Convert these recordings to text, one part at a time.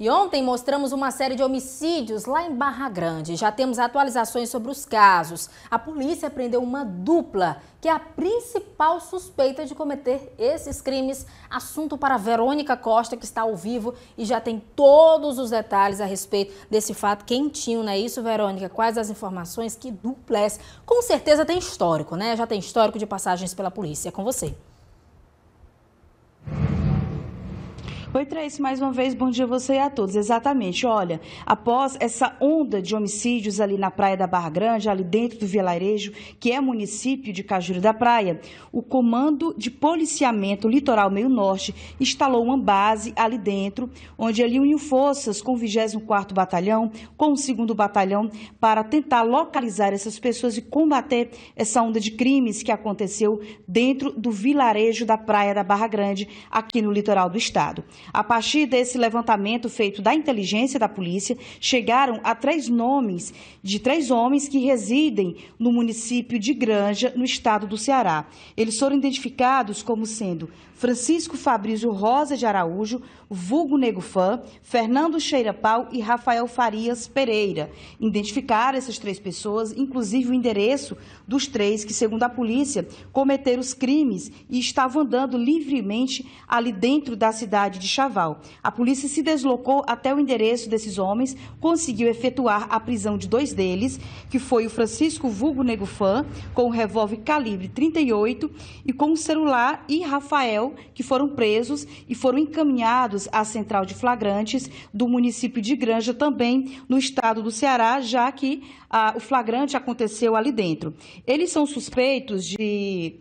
E ontem mostramos uma série de homicídios lá em Barra Grande. Já temos atualizações sobre os casos. A polícia prendeu uma dupla, que é a principal suspeita de cometer esses crimes. Assunto para Verônica Costa, que está ao vivo e já tem todos os detalhes a respeito desse fato quentinho, não é isso, Verônica? Quais as informações? Que dupla é Com certeza tem histórico, né? Já tem histórico de passagens pela polícia. É com você. Oi, Trace, mais uma vez, bom dia a você e a todos. Exatamente, olha, após essa onda de homicídios ali na Praia da Barra Grande, ali dentro do Vilarejo, que é município de Cajuru da Praia, o Comando de Policiamento Litoral Meio Norte instalou uma base ali dentro, onde ele uniu forças com o 24º Batalhão, com o 2 Batalhão, para tentar localizar essas pessoas e combater essa onda de crimes que aconteceu dentro do Vilarejo da Praia da Barra Grande, aqui no litoral do estado. A partir desse levantamento feito da inteligência da polícia, chegaram a três nomes de três homens que residem no município de Granja, no estado do Ceará. Eles foram identificados como sendo Francisco Fabrício Rosa de Araújo, vulgo Nego Fã, Fernando Cheirapau e Rafael Farias Pereira. Identificaram essas três pessoas, inclusive o endereço dos três que, segundo a polícia, cometeram os crimes e estavam andando livremente ali dentro da cidade de Chaval. A polícia se deslocou até o endereço desses homens, conseguiu efetuar a prisão de dois deles, que foi o Francisco Vulgo Negufan, com o revólver calibre 38 e com o celular, e Rafael, que foram presos e foram encaminhados à central de flagrantes do município de Granja, também no estado do Ceará, já que ah, o flagrante aconteceu ali dentro. Eles são suspeitos de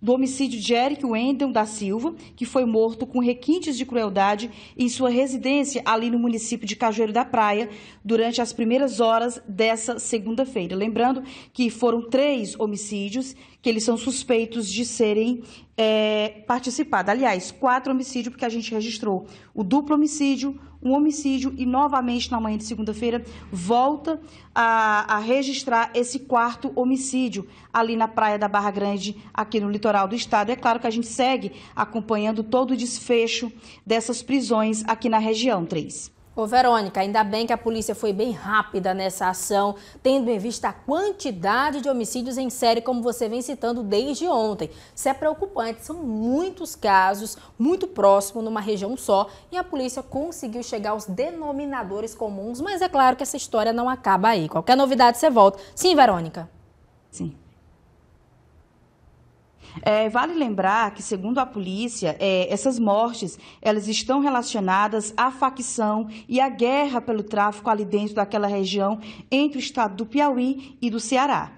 do homicídio de Eric Wendel da Silva, que foi morto com requintes de crueldade em sua residência ali no município de Cajueiro da Praia durante as primeiras horas dessa segunda-feira. Lembrando que foram três homicídios que eles são suspeitos de serem é, participados. Aliás, quatro homicídios, porque a gente registrou o duplo homicídio, um homicídio e novamente na manhã de segunda-feira volta a, a registrar esse quarto homicídio ali na Praia da Barra Grande, aqui no litoral litoral do estado. É claro que a gente segue acompanhando todo o desfecho dessas prisões aqui na região, Três. Ô Verônica, ainda bem que a polícia foi bem rápida nessa ação, tendo em vista a quantidade de homicídios em série, como você vem citando desde ontem. Isso é preocupante, são muitos casos, muito próximo, numa região só, e a polícia conseguiu chegar aos denominadores comuns, mas é claro que essa história não acaba aí. Qualquer novidade você volta. Sim, Verônica? Sim. É, vale lembrar que, segundo a polícia, é, essas mortes elas estão relacionadas à facção e à guerra pelo tráfico ali dentro daquela região entre o estado do Piauí e do Ceará.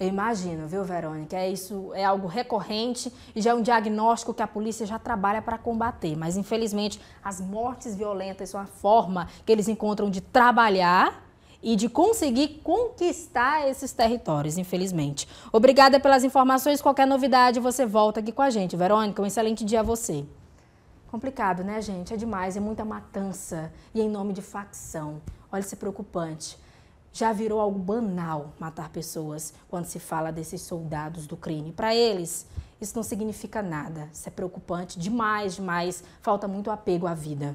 Eu imagino, viu, Verônica? É isso é algo recorrente e já é um diagnóstico que a polícia já trabalha para combater. Mas, infelizmente, as mortes violentas são a forma que eles encontram de trabalhar e de conseguir conquistar esses territórios, infelizmente. Obrigada pelas informações. Qualquer novidade, você volta aqui com a gente. Verônica, um excelente dia a você. Complicado, né, gente? É demais, é muita matança e em nome de facção. Olha, isso é preocupante. Já virou algo banal matar pessoas quando se fala desses soldados do crime. Para eles, isso não significa nada. Isso é preocupante demais, demais. Falta muito apego à vida.